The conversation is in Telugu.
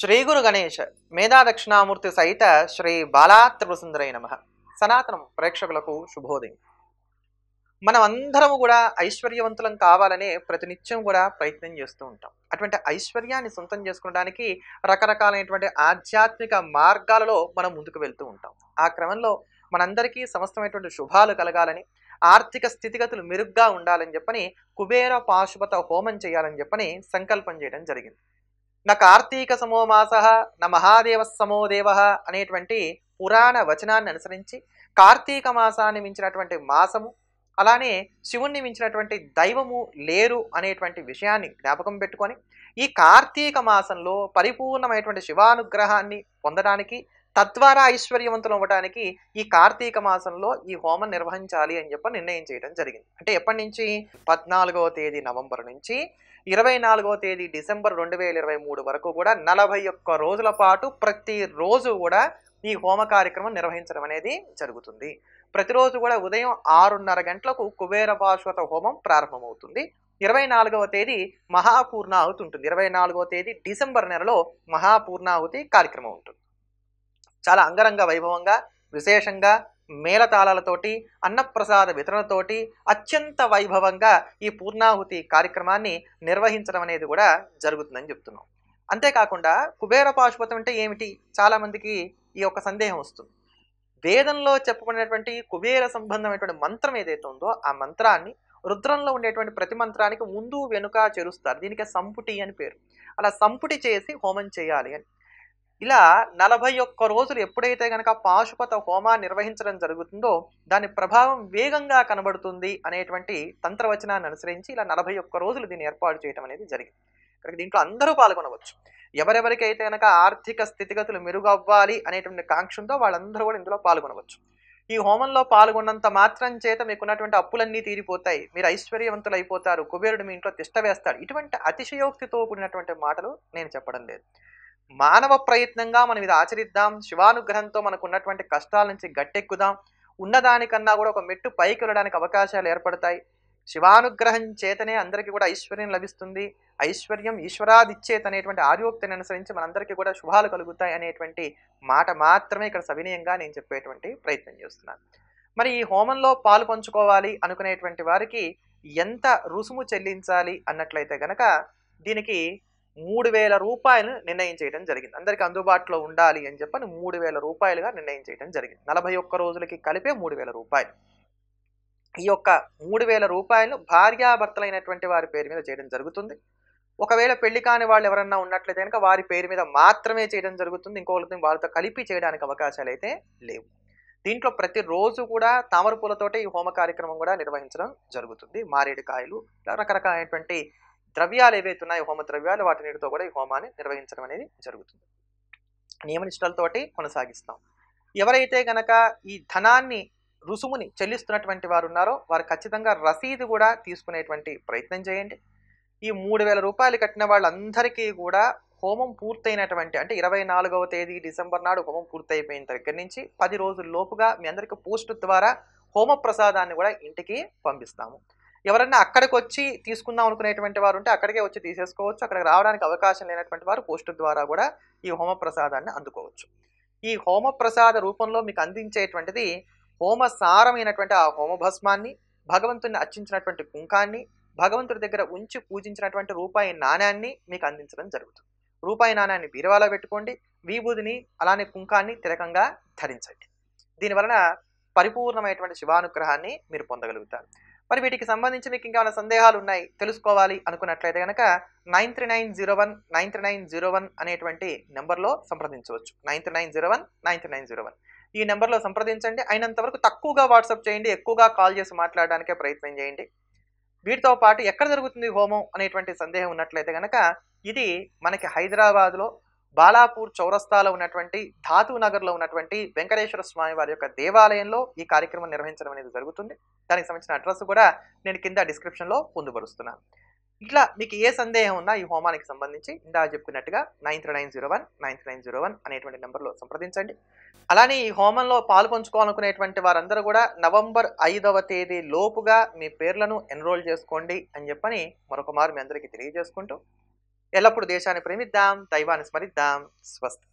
శ్రీ గురు గణేష్ మేధా దక్షిణామూర్తి సహిత శ్రీ బాలాత్రిపురసుందరై నమ సనాతనం ప్రేక్షకులకు శుభోదయం మనమందరము కూడా ఐశ్వర్యవంతులం కావాలనే ప్రతినిత్యం కూడా ప్రయత్నం చేస్తూ ఉంటాం అటువంటి ఐశ్వర్యాన్ని సొంతం చేసుకోవడానికి రకరకాలైనటువంటి ఆధ్యాత్మిక మార్గాలలో మనం ముందుకు వెళ్తూ ఉంటాం ఆ క్రమంలో మనందరికీ సమస్తమైనటువంటి శుభాలు కలగాలని ఆర్థిక స్థితిగతులు మెరుగ్గా ఉండాలని చెప్పని కుబేర పాశుపత హోమం చేయాలని చెప్పని సంకల్పం చేయడం జరిగింది నా కార్తీక సమో మాస నా మహాదేవ సమో దేవ అనేటువంటి పురాణ వచనాన్ని అనుసరించి కార్తీక మాసాన్ని మించినటువంటి మాసము అలానే శివుణ్ణి మించినటువంటి దైవము లేరు అనేటువంటి విషయాన్ని జ్ఞాపకం పెట్టుకొని ఈ కార్తీక మాసంలో పరిపూర్ణమైనటువంటి శివానుగ్రహాన్ని పొందడానికి తద్వారా ఐశ్వర్యవంతులు అవ్వడానికి ఈ కార్తీక మాసంలో ఈ హోమం నిర్వహించాలి అని చెప్పి నిర్ణయం చేయడం జరిగింది అంటే ఎప్పటి నుంచి పద్నాలుగవ తేదీ నవంబర్ నుంచి ఇరవై నాలుగో తేదీ డిసెంబర్ రెండు వేల ఇరవై మూడు వరకు కూడా నలభై ఒక్క రోజుల పాటు ప్రతిరోజు కూడా ఈ హోమ కార్యక్రమం నిర్వహించడం అనేది జరుగుతుంది ప్రతిరోజు కూడా ఉదయం ఆరున్నర గంటలకు కుబేర భాస్వత హోమం ప్రారంభమవుతుంది ఇరవై నాలుగవ తేదీ మహాపూర్ణాహుతి ఉంటుంది ఇరవై నాలుగవ తేదీ డిసెంబర్ నెలలో మహాపూర్ణాహుతి కార్యక్రమం ఉంటుంది చాలా అంగరంగ వైభవంగా విశేషంగా మేళతాళాలతోటి అన్నప్రసాద వితరణతోటి అత్యంత వైభవంగా ఈ పూర్ణాహుతి కార్యక్రమాన్ని నిర్వహించడం అనేది కూడా జరుగుతుందని చెప్తున్నాం అంతేకాకుండా కుబేర పాశుపతం అంటే ఏమిటి చాలామందికి ఈ యొక్క సందేహం వస్తుంది వేదంలో చెప్పబడినటువంటి కుబేర సంబంధమైనటువంటి మంత్రం ఏదైతే ఉందో ఆ మంత్రాన్ని రుద్రంలో ఉండేటువంటి ప్రతి మంత్రానికి ముందు వెనుక చేరుస్తారు దీనికి సంపుటి అని పేరు అలా సంపుటి చేసి హోమం చేయాలి అని ఇలా నలభై ఒక్క రోజులు ఎప్పుడైతే కనుక పాశుపత హోమా నిర్వహించడం జరుగుతుందో దాని ప్రభావం వేగంగా కనబడుతుంది అనేటువంటి తంత్రవచనాన్ని అనుసరించి ఇలా నలభై ఒక్క రోజులు దీన్ని ఏర్పాటు చేయడం అనేది జరిగింది కనుక దీంట్లో అందరూ పాల్గొనవచ్చు ఎవరెవరికి అయితే కనుక ఆర్థిక స్థితిగతులు మెరుగవ్వాలి అనేటువంటి కాంక్ష ఉందో వాళ్ళందరూ కూడా ఇందులో పాల్గొనవచ్చు ఈ హోమంలో పాల్గొన్నంత మాత్రం చేత మీకున్నటువంటి అప్పులన్నీ తీరిపోతాయి మీరు ఐశ్వర్యవంతులు అయిపోతారు కుబేరుడు మీ ఇంట్లో తిష్టవేస్తాడు ఇటువంటి అతిశయోక్తితో కూడినటువంటి మాటలు నేను చెప్పడం లేదు మానవ ప్రయత్నంగా మనం ఇది ఆచరిద్దాం శివానుగ్రహంతో మనకు ఉన్నటువంటి కష్టాల నుంచి గట్టెక్కుదాం ఉన్నదానికన్నా కూడా ఒక మెట్టు పైకి వెళ్ళడానికి అవకాశాలు ఏర్పడతాయి శివానుగ్రహం చేతనే అందరికీ కూడా ఐశ్వర్యం లభిస్తుంది ఐశ్వర్యం ఈశ్వరాదిచ్చేత అనేటువంటి ఆర్యోక్తిని అనుసరించి మనందరికీ కూడా శుభాలు కలుగుతాయి అనేటువంటి మాట మాత్రమే ఇక్కడ సవినయంగా నేను చెప్పేటువంటి ప్రయత్నం చేస్తున్నాను మరి ఈ హోమంలో పాలు పంచుకోవాలి అనుకునేటువంటి వారికి ఎంత రుసుము చెల్లించాలి అన్నట్లయితే గనక దీనికి మూడు వేల రూపాయలు చేయడం జరిగింది అందరికి అందుబాటులో ఉండాలి అని చెప్పని మూడు వేల రూపాయలుగా చేయడం జరిగింది నలభై ఒక్క రోజులకి కలిపే మూడు వేల రూపాయలు ఈ యొక్క మూడు వేల రూపాయలు భార్యాభర్తలైనటువంటి వారి పేరు మీద చేయడం జరుగుతుంది ఒకవేళ పెళ్లి కాని వాళ్ళు ఎవరన్నా ఉన్నట్లయితే కనుక వారి పేరు మీద మాత్రమే చేయడం జరుగుతుంది ఇంకొకరితో వారితో కలిపి చేయడానికి అవకాశాలు అయితే లేవు దీంట్లో ప్రతిరోజు కూడా తామర పూలతోటే ఈ హోమ కార్యక్రమం కూడా నిర్వహించడం జరుగుతుంది మారేడు కాయలు రకరకాలైనటువంటి ద్రవ్యాలు ఏవైతే ఉన్నాయో హోమ ద్రవ్యాలు వాటి నీటితో కూడా ఈ హోమాన్ని నిర్వహించడం అనేది జరుగుతుంది నియమనిష్టలతోటి కొనసాగిస్తాం ఎవరైతే గనక ఈ ధనాన్ని రుసుముని చెల్లిస్తున్నటువంటి వారు ఉన్నారో వారు ఖచ్చితంగా రసీదు కూడా తీసుకునేటువంటి ప్రయత్నం చేయండి ఈ మూడు వేల రూపాయలు కట్టిన వాళ్ళందరికీ కూడా హోమం పూర్తయినటువంటి అంటే ఇరవై నాలుగవ తేదీ డిసెంబర్ నాడు హోమం పూర్తయిపోయిన దగ్గర నుంచి పది రోజుల లోపుగా మీ అందరికీ పోస్ట్ ద్వారా హోమ ప్రసాదాన్ని కూడా ఇంటికి పంపిస్తాము ఎవరన్నా అక్కడికి వచ్చి తీసుకుందాం అనుకునేటువంటి వారు ఉంటే అక్కడికే వచ్చి తీసేసుకోవచ్చు అక్కడికి రావడానికి అవకాశం లేనటువంటి వారు పోస్టు ద్వారా కూడా ఈ హోమ ప్రసాదాన్ని అందుకోవచ్చు ఈ హోమ ప్రసాద రూపంలో మీకు అందించేటువంటిది హోమసారమైనటువంటి ఆ హోమభస్మాన్ని భగవంతుని అర్చించినటువంటి కుంకాన్ని భగవంతుడి దగ్గర ఉంచి పూజించినటువంటి రూపాయి నాణ్యాన్ని మీకు అందించడం జరుగుతుంది రూపాయి నాణ్యాన్ని బీరవాలో పెట్టుకోండి విభూదిని అలానే కుంకాన్ని తిరకంగా ధరించండి దీనివలన పరిపూర్ణమైనటువంటి శివానుగ్రహాన్ని మీరు పొందగలుగుతారు మరి వీటికి సంబంధించి మీకు ఇంకేమైనా సందేహాలు ఉన్నాయి తెలుసుకోవాలి అనుకున్నట్లయితే కనుక nine three nine zero one nine three nine zero one అనేటువంటి నెంబర్లో సంప్రదించవచ్చు nine three nine zero one nine three nine zero one ఈ నెంబర్లో సంప్రదించండి అయినంత వరకు తక్కువగా వాట్సాప్ చేయండి ఎక్కువగా కాల్ చేసి మాట్లాడడానికే ప్రయత్నం చేయండి వీటితో పాటు ఎక్కడ జరుగుతుంది హోమం అనేటువంటి సందేహం ఉన్నట్లయితే కనుక ఇది మనకి హైదరాబాద్లో బాలాపూర్ చౌరస్తాలో ఉన్నటువంటి ధాతు నగర్లో ఉన్నటువంటి వెంకటేశ్వర స్వామి వారి యొక్క దేవాలయంలో ఈ కార్యక్రమం నిర్వహించడం అనేది జరుగుతుంది దానికి సంబంధించిన అడ్రస్ కూడా నేను కింద డిస్క్రిప్షన్లో పొందుపరుస్తున్నాను ఇట్లా మీకు ఏ సందేహం ఉన్నా ఈ హోమానికి సంబంధించి ఇందా చెప్పుకున్నట్టుగా nine three nine zero one nine three nine zero one అనేటువంటి నెంబర్లో సంప్రదించండి అలానే ఈ హోమంలో పాల్పంచుకోవాలనుకునేటువంటి వారందరూ కూడా నవంబర్ ఐదవ తేదీ లోపుగా మీ పేర్లను ఎన్రోల్ చేసుకోండి అని చెప్పని మరొక మారు మీ అందరికీ తెలియజేసుకుంటూ ఎల్లప్పుడూ దేశాన్ని ప్రేమిద్దాం దైవాన్ని స్మరిద్దాం స్వస్తి